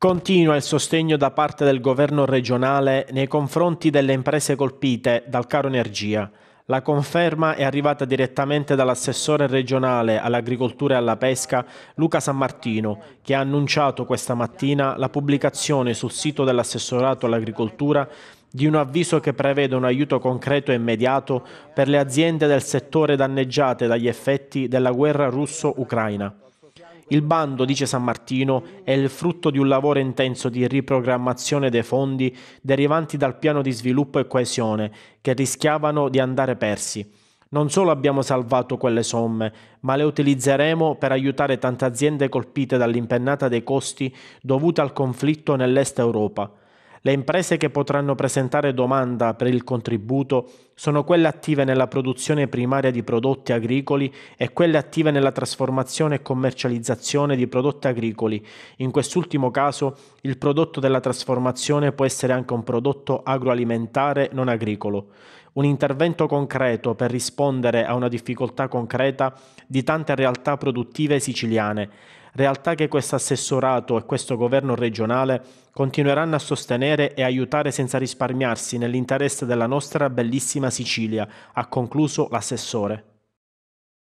Continua il sostegno da parte del governo regionale nei confronti delle imprese colpite dal caro energia. La conferma è arrivata direttamente dall'assessore regionale all'agricoltura e alla pesca Luca San Martino, che ha annunciato questa mattina la pubblicazione sul sito dell'assessorato all'agricoltura di un avviso che prevede un aiuto concreto e immediato per le aziende del settore danneggiate dagli effetti della guerra russo-ucraina. Il bando, dice San Martino, è il frutto di un lavoro intenso di riprogrammazione dei fondi derivanti dal piano di sviluppo e coesione, che rischiavano di andare persi. Non solo abbiamo salvato quelle somme, ma le utilizzeremo per aiutare tante aziende colpite dall'impennata dei costi dovuta al conflitto nell'Est Europa. Le imprese che potranno presentare domanda per il contributo sono quelle attive nella produzione primaria di prodotti agricoli e quelle attive nella trasformazione e commercializzazione di prodotti agricoli. In quest'ultimo caso il prodotto della trasformazione può essere anche un prodotto agroalimentare non agricolo. Un intervento concreto per rispondere a una difficoltà concreta di tante realtà produttive siciliane realtà che questo assessorato e questo governo regionale continueranno a sostenere e aiutare senza risparmiarsi nell'interesse della nostra bellissima Sicilia, ha concluso l'assessore.